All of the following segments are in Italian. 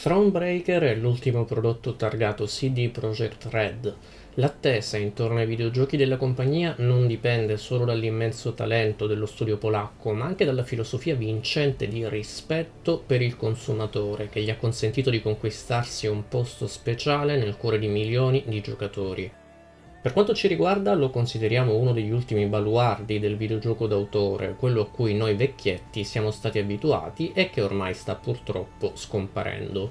Thronebreaker è l'ultimo prodotto targato CD Projekt Red. L'attesa intorno ai videogiochi della compagnia non dipende solo dall'immenso talento dello studio polacco, ma anche dalla filosofia vincente di rispetto per il consumatore, che gli ha consentito di conquistarsi un posto speciale nel cuore di milioni di giocatori. Per quanto ci riguarda lo consideriamo uno degli ultimi baluardi del videogioco d'autore, quello a cui noi vecchietti siamo stati abituati e che ormai sta purtroppo scomparendo.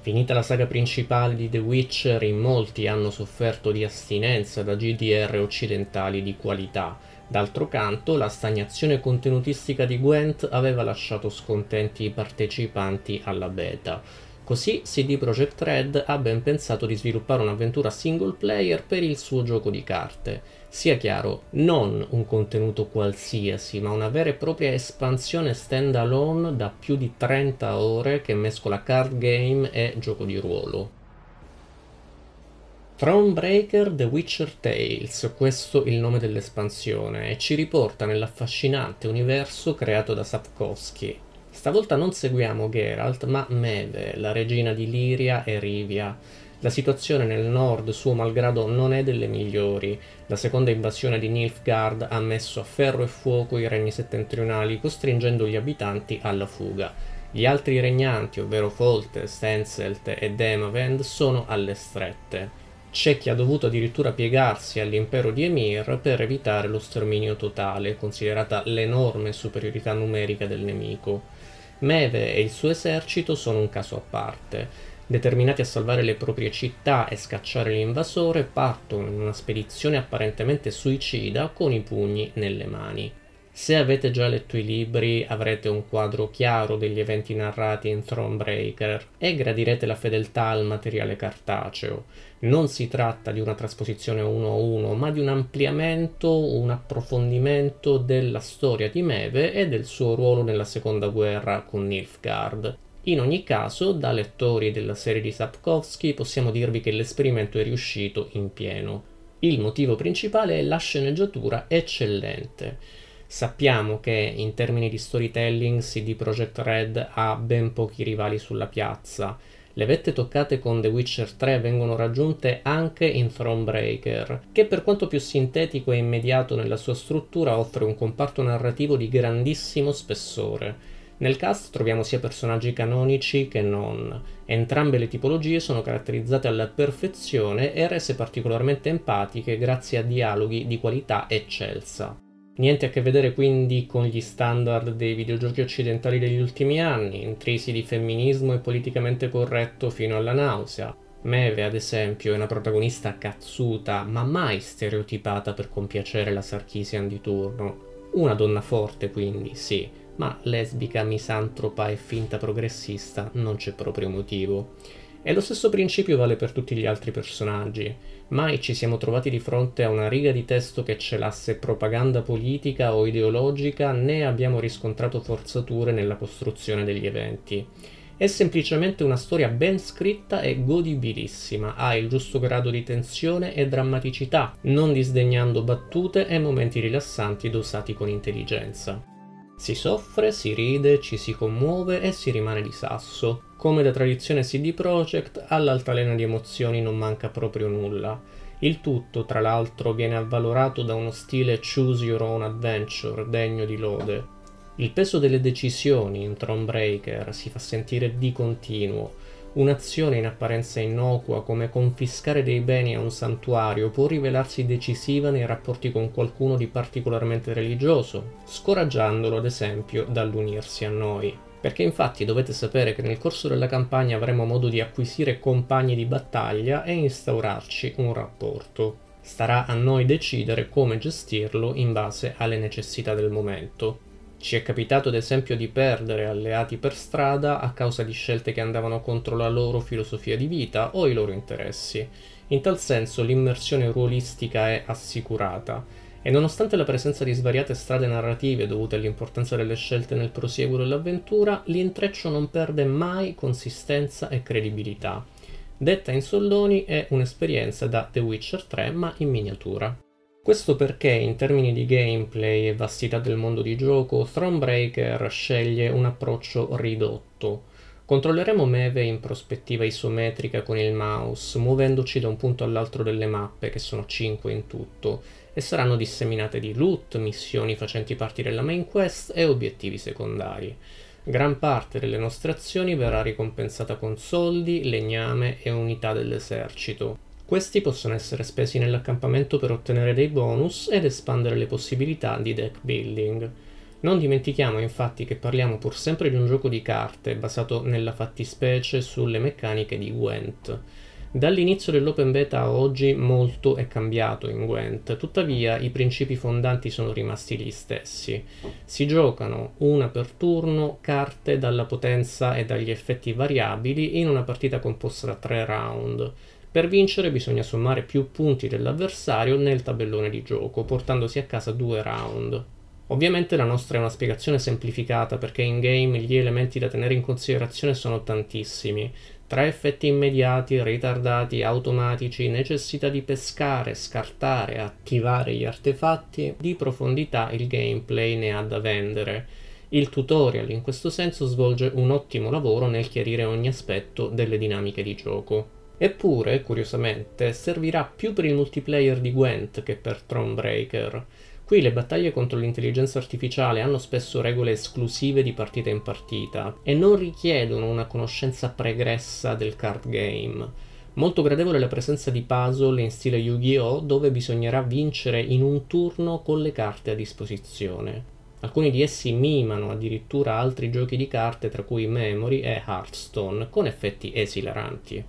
Finita la saga principale di The Witcher, in molti hanno sofferto di astinenza da GDR occidentali di qualità. D'altro canto, la stagnazione contenutistica di Gwent aveva lasciato scontenti i partecipanti alla beta. Così CD Projekt Red ha ben pensato di sviluppare un'avventura single player per il suo gioco di carte. Sia chiaro, non un contenuto qualsiasi, ma una vera e propria espansione standalone da più di 30 ore che mescola card game e gioco di ruolo. Thronebreaker The Witcher Tales, questo è il nome dell'espansione, e ci riporta nell'affascinante universo creato da Sapkowski. Stavolta non seguiamo Geralt, ma Mede, la regina di Liria e Rivia. La situazione nel nord, suo malgrado, non è delle migliori. La seconda invasione di Nilfgaard ha messo a ferro e fuoco i regni settentrionali, costringendo gli abitanti alla fuga. Gli altri regnanti, ovvero Folte, Stenselt e Demavend, sono alle strette. C'è chi ha dovuto addirittura piegarsi all'impero di Emir per evitare lo sterminio totale, considerata l'enorme superiorità numerica del nemico. Meve e il suo esercito sono un caso a parte. Determinati a salvare le proprie città e scacciare l'invasore, partono in una spedizione apparentemente suicida con i pugni nelle mani. Se avete già letto i libri avrete un quadro chiaro degli eventi narrati in Thronebreaker e gradirete la fedeltà al materiale cartaceo. Non si tratta di una trasposizione uno a uno, ma di un ampliamento, un approfondimento della storia di Meve e del suo ruolo nella seconda guerra con Nilfgaard. In ogni caso, da lettori della serie di Sapkowski possiamo dirvi che l'esperimento è riuscito in pieno. Il motivo principale è la sceneggiatura eccellente. Sappiamo che in termini di storytelling CD Projekt Red ha ben pochi rivali sulla piazza. Le vette toccate con The Witcher 3 vengono raggiunte anche in Thronebreaker, che per quanto più sintetico e immediato nella sua struttura offre un comparto narrativo di grandissimo spessore. Nel cast troviamo sia personaggi canonici che non. Entrambe le tipologie sono caratterizzate alla perfezione e rese particolarmente empatiche grazie a dialoghi di qualità eccelsa. Niente a che vedere quindi con gli standard dei videogiochi occidentali degli ultimi anni, intrisi di femminismo e politicamente corretto fino alla nausea. Meve, ad esempio, è una protagonista cazzuta, ma mai stereotipata per compiacere la Sarkisian di turno. Una donna forte, quindi, sì, ma lesbica, misantropa e finta progressista non c'è proprio motivo. E lo stesso principio vale per tutti gli altri personaggi. Mai ci siamo trovati di fronte a una riga di testo che celasse propaganda politica o ideologica, né abbiamo riscontrato forzature nella costruzione degli eventi. È semplicemente una storia ben scritta e godibilissima, ha il giusto grado di tensione e drammaticità, non disdegnando battute e momenti rilassanti dosati con intelligenza. Si soffre, si ride, ci si commuove e si rimane di sasso. Come da tradizione CD Projekt, all'altalena di emozioni non manca proprio nulla. Il tutto, tra l'altro, viene avvalorato da uno stile choose your own adventure, degno di lode. Il peso delle decisioni in Thronebreaker si fa sentire di continuo, Un'azione in apparenza innocua come confiscare dei beni a un santuario può rivelarsi decisiva nei rapporti con qualcuno di particolarmente religioso, scoraggiandolo ad esempio dall'unirsi a noi. Perché infatti dovete sapere che nel corso della campagna avremo modo di acquisire compagni di battaglia e instaurarci un rapporto. Starà a noi decidere come gestirlo in base alle necessità del momento. Ci è capitato ad esempio di perdere alleati per strada a causa di scelte che andavano contro la loro filosofia di vita o i loro interessi. In tal senso l'immersione ruolistica è assicurata, e nonostante la presenza di svariate strade narrative dovute all'importanza delle scelte nel prosieguo dell'avventura, l'intreccio non perde mai consistenza e credibilità. Detta in soldoni è un'esperienza da The Witcher 3 ma in miniatura. Questo perché in termini di gameplay e vastità del mondo di gioco, Thronebreaker sceglie un approccio ridotto. Controlleremo Meve in prospettiva isometrica con il mouse, muovendoci da un punto all'altro delle mappe, che sono 5 in tutto, e saranno disseminate di loot, missioni facenti parte della main quest e obiettivi secondari. Gran parte delle nostre azioni verrà ricompensata con soldi, legname e unità dell'esercito. Questi possono essere spesi nell'accampamento per ottenere dei bonus ed espandere le possibilità di deck building. Non dimentichiamo infatti che parliamo pur sempre di un gioco di carte basato nella fattispecie sulle meccaniche di Gwent. Dall'inizio dell'open beta a oggi molto è cambiato in Gwent, tuttavia i principi fondanti sono rimasti gli stessi. Si giocano una per turno carte dalla potenza e dagli effetti variabili in una partita composta da tre round. Per vincere bisogna sommare più punti dell'avversario nel tabellone di gioco, portandosi a casa due round. Ovviamente la nostra è una spiegazione semplificata perché in game gli elementi da tenere in considerazione sono tantissimi. Tra effetti immediati, ritardati, automatici, necessità di pescare, scartare, attivare gli artefatti, di profondità il gameplay ne ha da vendere. Il tutorial in questo senso svolge un ottimo lavoro nel chiarire ogni aspetto delle dinamiche di gioco. Eppure, curiosamente, servirà più per il multiplayer di Gwent che per Thronebreaker. Qui le battaglie contro l'intelligenza artificiale hanno spesso regole esclusive di partita in partita e non richiedono una conoscenza pregressa del card game. Molto gradevole la presenza di puzzle in stile Yu-Gi-Oh! dove bisognerà vincere in un turno con le carte a disposizione. Alcuni di essi mimano addirittura altri giochi di carte tra cui Memory e Hearthstone, con effetti esilaranti.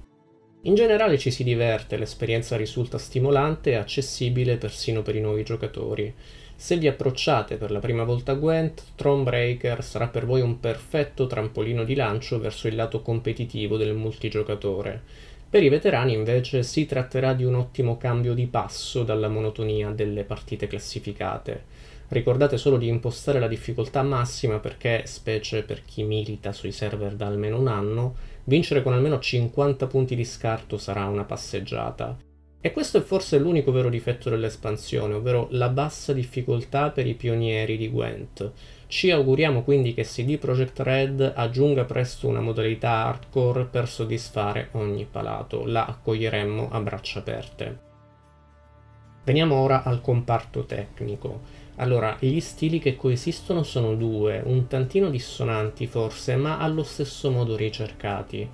In generale ci si diverte, l'esperienza risulta stimolante e accessibile persino per i nuovi giocatori. Se vi approcciate per la prima volta a Gwent, Thronebreaker sarà per voi un perfetto trampolino di lancio verso il lato competitivo del multigiocatore. Per i veterani invece si tratterà di un ottimo cambio di passo dalla monotonia delle partite classificate. Ricordate solo di impostare la difficoltà massima perché, specie per chi milita sui server da almeno un anno, vincere con almeno 50 punti di scarto sarà una passeggiata. E questo è forse l'unico vero difetto dell'espansione, ovvero la bassa difficoltà per i pionieri di Gwent. Ci auguriamo quindi che CD Projekt Red aggiunga presto una modalità hardcore per soddisfare ogni palato, la accoglieremmo a braccia aperte. Veniamo ora al comparto tecnico. Allora, gli stili che coesistono sono due, un tantino dissonanti forse, ma allo stesso modo ricercati.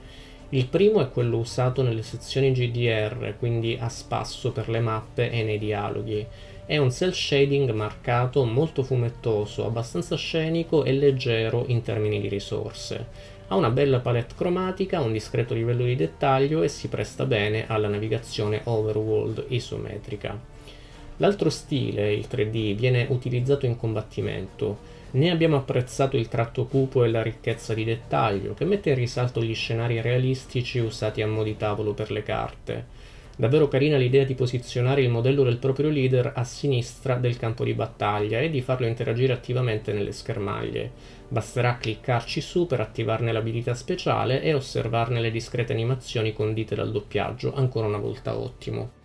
Il primo è quello usato nelle sezioni GDR, quindi a spasso per le mappe e nei dialoghi. È un cell shading marcato, molto fumettoso, abbastanza scenico e leggero in termini di risorse. Ha una bella palette cromatica, un discreto livello di dettaglio e si presta bene alla navigazione overworld isometrica. L'altro stile, il 3D, viene utilizzato in combattimento. Ne abbiamo apprezzato il tratto cupo e la ricchezza di dettaglio, che mette in risalto gli scenari realistici usati a mo' di tavolo per le carte. Davvero carina l'idea di posizionare il modello del proprio leader a sinistra del campo di battaglia e di farlo interagire attivamente nelle schermaglie. Basterà cliccarci su per attivarne l'abilità speciale e osservarne le discrete animazioni condite dal doppiaggio, ancora una volta ottimo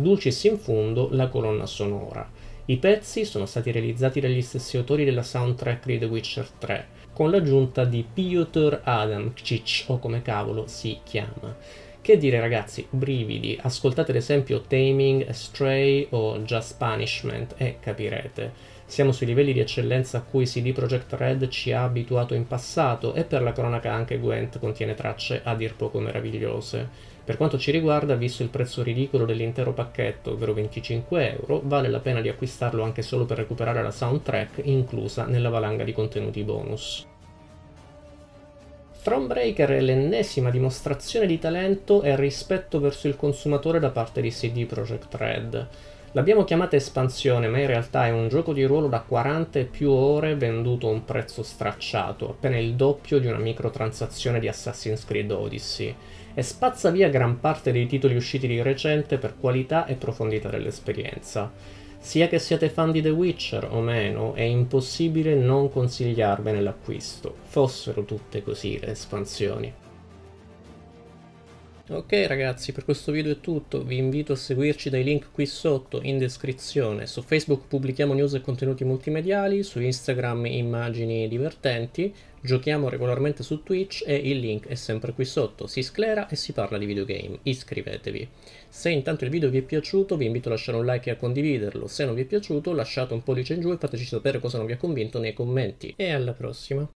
dulcis in fondo la colonna sonora. I pezzi sono stati realizzati dagli stessi autori della soundtrack di The Witcher 3, con l'aggiunta di Piotr Adamczyk, o come cavolo si chiama. Che dire ragazzi, brividi, ascoltate ad esempio Taming, Stray o Just Punishment e capirete. Siamo sui livelli di eccellenza a cui CD Projekt Red ci ha abituato in passato e per la cronaca anche Gwent contiene tracce a dir poco meravigliose. Per quanto ci riguarda, visto il prezzo ridicolo dell'intero pacchetto, ovvero 25 euro, vale la pena di acquistarlo anche solo per recuperare la soundtrack inclusa nella valanga di contenuti bonus. Thronebreaker è l'ennesima dimostrazione di talento e rispetto verso il consumatore da parte di CD Projekt Red. L'abbiamo chiamata espansione, ma in realtà è un gioco di ruolo da 40 e più ore venduto a un prezzo stracciato, appena il doppio di una microtransazione di Assassin's Creed Odyssey, e spazza via gran parte dei titoli usciti di recente per qualità e profondità dell'esperienza. Sia che siate fan di The Witcher o meno, è impossibile non consigliarvene l'acquisto, fossero tutte così le espansioni. Ok ragazzi, per questo video è tutto, vi invito a seguirci dai link qui sotto in descrizione. Su Facebook pubblichiamo news e contenuti multimediali, su Instagram immagini divertenti, giochiamo regolarmente su Twitch e il link è sempre qui sotto. Si sclera e si parla di videogame, iscrivetevi. Se intanto il video vi è piaciuto vi invito a lasciare un like e a condividerlo, se non vi è piaciuto lasciate un pollice in giù e fateci sapere cosa non vi ha convinto nei commenti. E alla prossima!